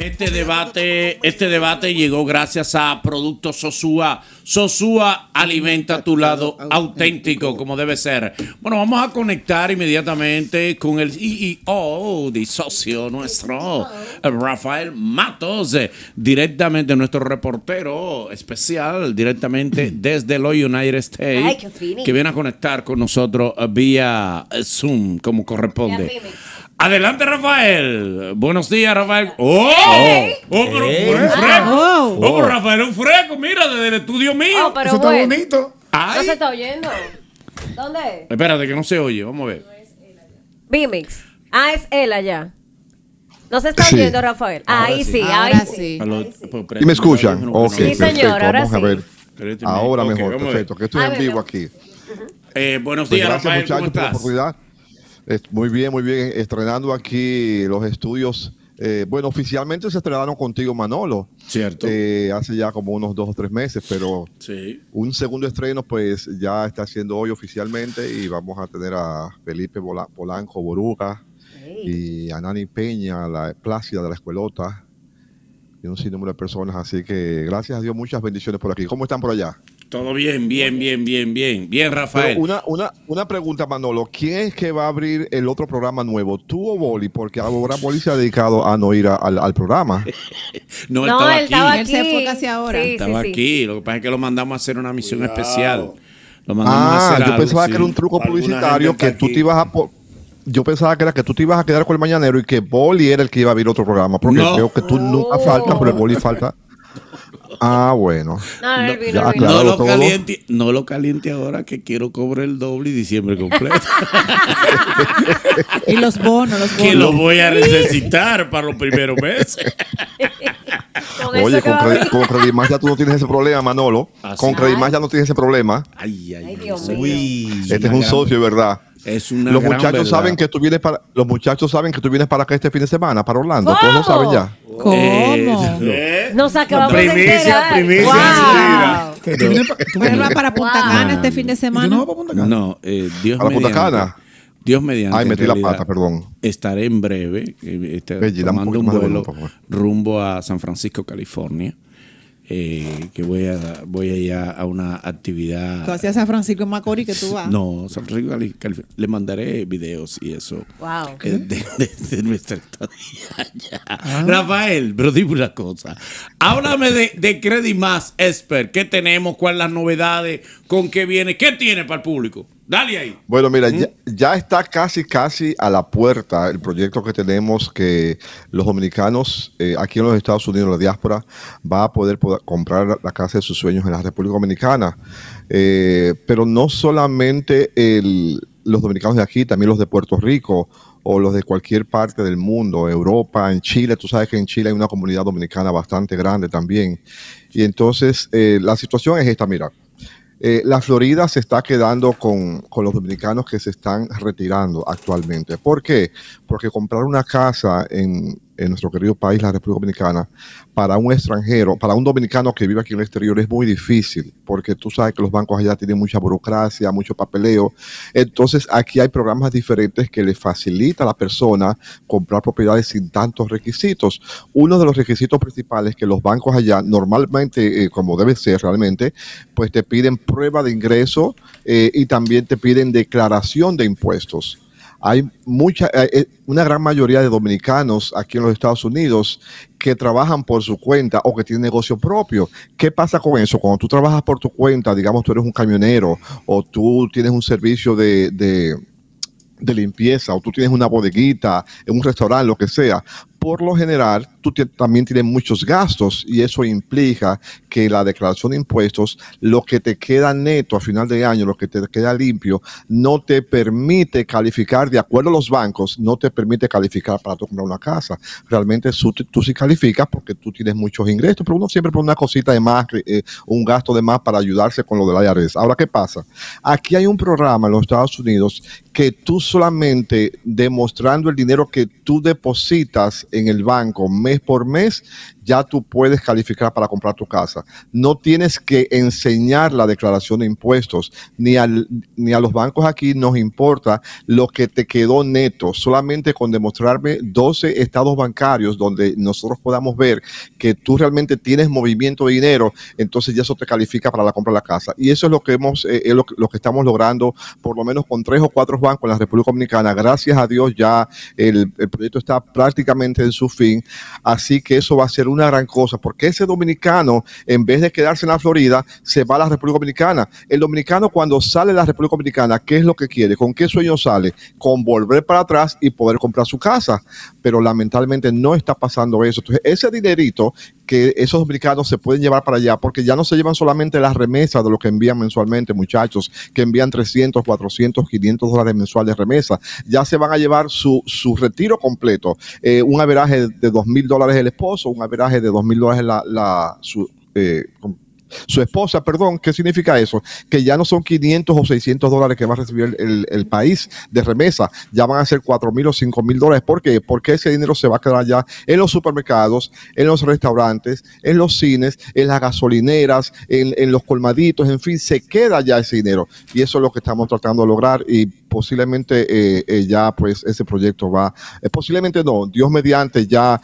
Este debate, este debate llegó gracias a Producto Sosúa. Sosúa alimenta tu lado auténtico, como debe ser. Bueno, vamos a conectar inmediatamente con el CEO de socio nuestro, Rafael Matos, directamente nuestro reportero especial, directamente desde los United States, que viene a conectar con nosotros vía Zoom, como corresponde. Adelante, Rafael. Buenos días, Rafael. ¡Oh! ¡Oh, pero un fresco! ¡Oh, ah. oh. Rafael, un fresco, mira, desde el estudio mío. Oh, pero Eso está bonito. No se está oyendo. ¿Dónde es? Espérate, que no se oye. Vamos a ver. Bimix. Ah, es él allá. No se está oyendo, Rafael. ahí sí, ahí sí. ¿Y pues, me escuchan? sí, señor, ahora vamos sí. a ver. Ahora mejor, perfecto, que estoy en vivo aquí. Eh, buenos pues días, gracias, Rafael. Muy bien, muy bien. Estrenando aquí los estudios. Eh, bueno, oficialmente se estrenaron contigo, Manolo. Cierto. Eh, hace ya como unos dos o tres meses, pero sí. un segundo estreno, pues ya está siendo hoy oficialmente y vamos a tener a Felipe Polanco Boruga y a Nani Peña, la plácida de la escuelota y un sinnúmero de personas. Así que gracias a Dios, muchas bendiciones por aquí. ¿Cómo están por allá? Todo bien, bien, bien, bien, bien. Bien, Rafael. una, una, una pregunta, Manolo. ¿Quién es que va a abrir el otro programa nuevo? ¿Tú o Boli? Porque ahora Boli se ha dedicado a no ir al, programa. no, él, estaba, aquí. Él se fue casi ahora. estaba aquí. Lo que pasa es que lo mandamos a hacer una misión especial. Lo mandamos ah, a hacer yo pensaba que era un truco publicitario que tú te ibas a... Yo pensaba que era que tú te ibas a quedar con el mañanero y que Boli era el que iba a abrir otro programa. Porque creo que tú nunca faltas, pero Boli falta. Ah, bueno. No, lo caliente, ahora que quiero cobrar el doble y diciembre completo. y los bonos, los bonos. Que los voy a necesitar para los primeros meses. Oye, con, Credimás ya tú no tienes ese problema, Manolo. Ah, con Credimás ya no tienes ese problema. Ay, ay, ay este es un socio, ¿verdad? Es una los muchachos saben que tú vienes para los muchachos saben que tú vienes para acá este fin de semana para Orlando. ¿Cómo? Todos lo saben ya. ¿Cómo? Eh, Nos acabamos primicia, de enterar. Primicia, wow. ¿Tú para Punta Cana este fin de semana? no para No, eh, Dios mediante, Punta Cana? Dios mediante. Ay, metí la pata, perdón. Estaré en breve eh, este, tomando un vuelo pues. rumbo a San Francisco, California. Eh, que voy a voy a ir a, una actividad. ¿Tú hacías San Francisco Macori Macorís que tú vas? No, San Francisco le mandaré videos y eso. Wow. Eh, de, nuestra estadía ah. Rafael, pero dime una cosa. Háblame de, de Credit Más Expert. ¿Qué tenemos? ¿Cuáles las novedades? ¿Con qué viene? ¿Qué tiene para el público? Dale ahí. Bueno, mira, ya, está casi, casi a la puerta el proyecto que tenemos que los dominicanos eh, aquí en los Estados Unidos, la diáspora, va a poder, comprar la casa de sus sueños en la República Dominicana. Eh, pero no solamente los dominicanos de aquí, también los de Puerto Rico o los de cualquier parte del mundo, Europa, en Chile, tú sabes que en Chile hay una comunidad dominicana bastante grande también. Y entonces eh, la situación es esta, mira, eh, la Florida se está quedando con, con, los dominicanos que se están retirando actualmente. ¿Por qué? Porque comprar una casa en, en eh, nuestro querido país, la República Dominicana, para un extranjero, para un dominicano que vive aquí en el exterior es muy difícil, porque tú sabes que los bancos allá tienen mucha burocracia, mucho papeleo. Entonces, aquí hay programas diferentes que le facilita a la persona comprar propiedades sin tantos requisitos. Uno de los requisitos principales que los bancos allá normalmente, eh, como debe ser realmente, pues te piden prueba de ingreso eh, y también te piden declaración de impuestos. Hay mucha, eh, eh, una gran mayoría de dominicanos aquí en los Estados Unidos que trabajan por su cuenta o que tienen negocio propio. ¿Qué pasa con eso? Cuando tú trabajas por tu cuenta, digamos tú eres un camionero o tú tienes un servicio de, de limpieza o tú tienes una bodeguita, en un restaurante, lo que sea, por lo general, tú también tienes muchos gastos y eso implica que la declaración de impuestos, lo que te queda neto a final de año, lo que te queda limpio, no te permite calificar, de acuerdo a los bancos, no te permite calificar para comprar una casa. Realmente tú, sí calificas porque tú tienes muchos ingresos, pero uno siempre pone una cosita de más, eh, un gasto de más para ayudarse con lo de la IRS. Ahora, ¿qué pasa? Aquí hay un programa en los Estados Unidos que tú solamente demostrando el dinero que tú depositas en el banco mes por mes, ya tú puedes calificar para comprar tu casa. No tienes que enseñar la declaración de impuestos, ni, al, ni a los bancos aquí nos importa lo que te quedó neto, solamente con demostrarme 12 estados bancarios donde nosotros podamos ver que tú realmente tienes movimiento de dinero, entonces ya eso te califica para la compra de la casa. Y eso es lo que hemos, eh, que estamos logrando, por lo menos con tres o cuatro bancos en la República Dominicana. Gracias a Dios ya el proyecto está prácticamente en su fin. Así que eso va a ser una gran cosa, porque ese dominicano, en vez de quedarse en la Florida, se va a la República Dominicana. El dominicano cuando sale de la República Dominicana, ¿qué es lo que quiere? ¿Con qué sueño sale? Con volver para atrás y poder comprar su casa. Pero lamentablemente no está pasando eso. Entonces, ese dinerito que esos dominicanos se pueden llevar para allá, porque ya no se llevan solamente las remesas de lo que envían mensualmente, muchachos, que envían 300, 400, 500 dólares mensuales de remesa, ya se van a llevar su, su retiro completo, eh, un averaje de 2 mil dólares el esposo, un averaje de 2 mil dólares la, la su, eh, su esposa, perdón, ¿qué significa eso? Que ya no son 500 o 600 dólares que va a recibir el, país de remesa, ya van a ser 4 mil o 5 mil dólares. ¿Por qué? Porque ese dinero se va a quedar ya en los supermercados, en los restaurantes, en los cines, en las gasolineras, en, los colmaditos, en fin, se queda ya ese dinero. Y eso es lo que estamos tratando de lograr y posiblemente eh, eh, ya pues ese proyecto va, eh, posiblemente no, Dios mediante ya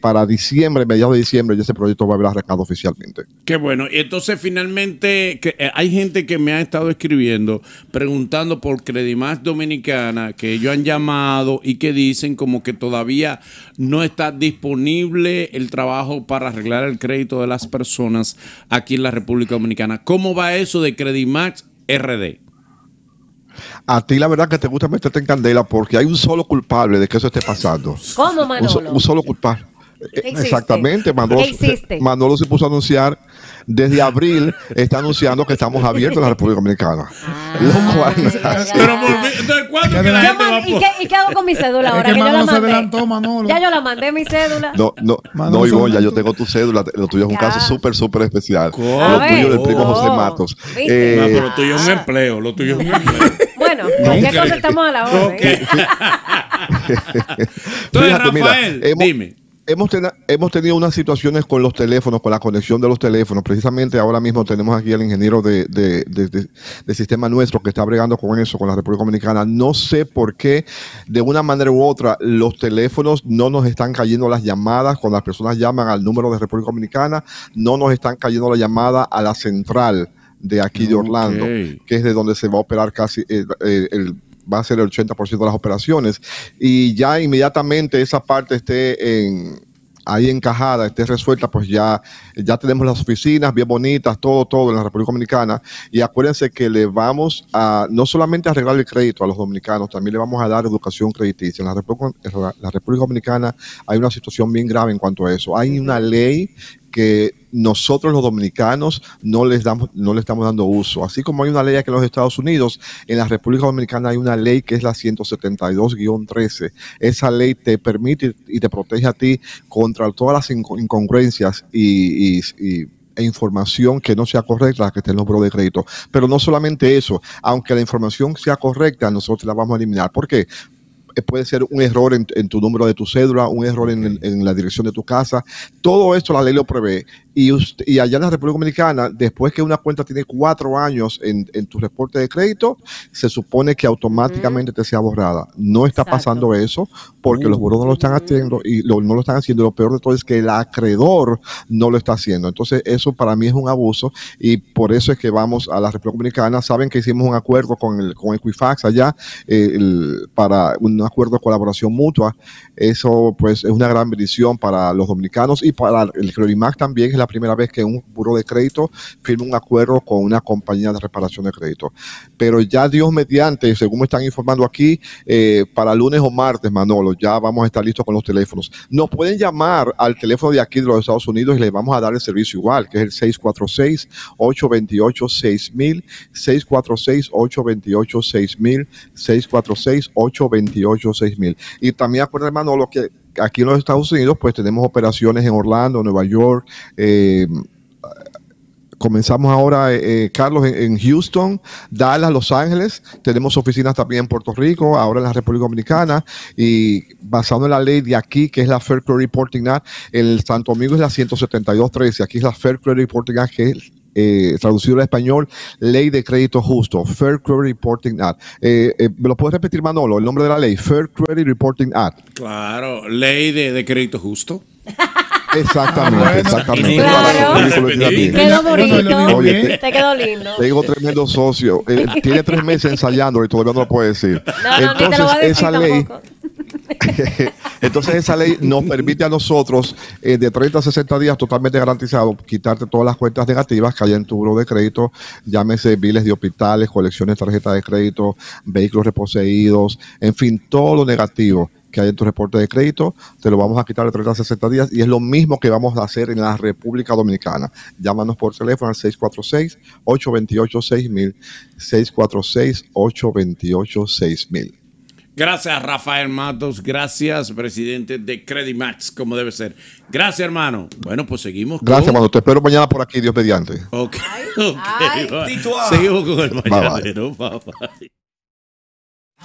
para diciembre, mediados de diciembre, ya ese proyecto va a haber arrancado oficialmente. Qué bueno, y entonces finalmente que, hay gente que me ha estado escribiendo preguntando por más Dominicana, que ellos han llamado y que dicen como que todavía no está disponible el trabajo para arreglar el crédito de las personas aquí en la República Dominicana. ¿Cómo va eso de Credimax RD? A ti la verdad que te gusta meterte en candela porque hay un solo culpable de que eso esté pasando. ¿Cómo, Manolo? Un, solo culpable. Exactamente, Manolo, Manolo se puso a anunciar desde abril está anunciando que estamos abiertos a la República Dominicana. Ah. lo cual. Pero, ¿cuándo que la gente ¿Y, qué, qué, hago con mi cédula ahora? que, yo la mandé. Ya yo la mandé mi cédula. No, no, no ya yo tengo tu cédula. Lo tuyo es un caso ah. súper, súper especial. ¿Cómo? Lo tuyo del primo oh. José Matos. Eh, pero lo tuyo es un ah. empleo. Lo tuyo es un empleo. bueno, ¿qué cosa estamos a la hora? Entonces, Rafael, dime hemos, tenido unas situaciones con los teléfonos, con la conexión de los teléfonos. Precisamente ahora mismo tenemos aquí al ingeniero de, sistema nuestro que está bregando con eso, con la República Dominicana. No sé por qué, de una manera u otra, los teléfonos no nos están cayendo las llamadas cuando las personas llaman al número de República Dominicana, no nos están cayendo la llamada a la central de aquí de Orlando, que es de donde se va a operar casi eh, eh, el va a ser el 80% de las operaciones y ya inmediatamente esa parte esté en, ahí encajada, esté resuelta, pues ya, ya tenemos las oficinas bien bonitas, todo, todo en la República Dominicana. Y acuérdense que le vamos a, no solamente arreglar el crédito a los dominicanos, también le vamos a dar educación crediticia. en la República Dominicana hay una situación bien grave en cuanto a eso. Hay una ley que nosotros los dominicanos no les damos, no le estamos dando uso. Así como hay una ley aquí en los Estados Unidos, en la República Dominicana hay una ley que es la 172-13. Esa ley te permite y te protege a ti contra todas las incongruencias y, e información que no sea correcta que esté en los de crédito. Pero no solamente eso, aunque la información sea correcta, nosotros la vamos a eliminar. ¿Por qué? puede ser un error en, tu número de tu cédula, un error en, la dirección de tu casa. Todo esto la ley lo prevé. Y, y allá en la República Dominicana, después que una cuenta tiene cuatro años en, tu reporte de crédito, se supone que automáticamente te sea borrada. No está pasando eso porque los buros no lo están haciendo y lo, no lo están haciendo. Lo peor de todo es que el acreedor no lo está haciendo. Entonces, eso para mí es un abuso y por eso es que vamos a la República Dominicana. Saben que hicimos un acuerdo con el, con eh, el allá para una acuerdo de colaboración mutua. Eso pues es una gran bendición para los dominicanos y para el Credimac también. Es la primera vez que un buro de crédito firma un acuerdo con una compañía de reparación de crédito. Pero ya Dios mediante, según me están informando aquí, eh, para lunes o martes, Manolo, ya vamos a estar listos con los teléfonos. Nos pueden llamar al teléfono de aquí de los Estados Unidos y les vamos a dar el servicio igual, que es el 646-828-6000, 646-828-6000, 646-828 mil. Y también hermano, lo que aquí en los Estados Unidos, pues tenemos operaciones en Orlando, Nueva York, eh, comenzamos ahora, eh, eh, Carlos, en, Houston, Dallas, Los Ángeles. Tenemos oficinas también en Puerto Rico, ahora en la República Dominicana. Y basado en la ley de aquí, que es la Fair Credit Reporting Act, el Santo Domingo es la 172.13. Aquí es la Fair Credit Reporting Act, que es eh, traducido al español, Ley de Crédito Justo, Fair Credit Reporting Act. Eh, eh, ¿Me lo puedes repetir, Manolo, el nombre de la ley? Fair Credit Reporting Act. Claro, Ley de, Crédito Justo. Exactamente, ah, exactamente. Claro. Quedó bonito. te, quedó lindo. Tengo tremendo socio. Eh, tiene tres meses ensayando y todavía no lo puede decir. Entonces, esa ley. Entonces esa ley nos permite a nosotros eh, de 30 a 60 días totalmente garantizado quitarte todas las cuentas negativas que hay en tu buro de crédito, llámese biles de hospitales, colecciones de tarjetas de crédito, vehículos reposeídos, en fin, todo lo negativo que hay en tu reporte de crédito, te lo vamos a quitar de 30 a 60 días y es lo mismo que vamos a hacer en la República Dominicana. Llámanos por teléfono al 646-828-6000, 646-828-6000. Gracias, Rafael Matos. Gracias, presidente de Credit Max, como debe ser. Gracias, hermano. Bueno, pues seguimos. Gracias, hermano. Te espero mañana por aquí, Dios mediante. Ok. Ok. okay Seguimos con el mañanero. papá.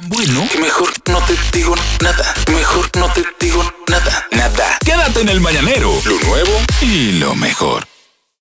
Bueno, mejor no te digo nada. Mejor no te digo nada. Nada. Quédate en el mañanero. Lo nuevo y lo mejor.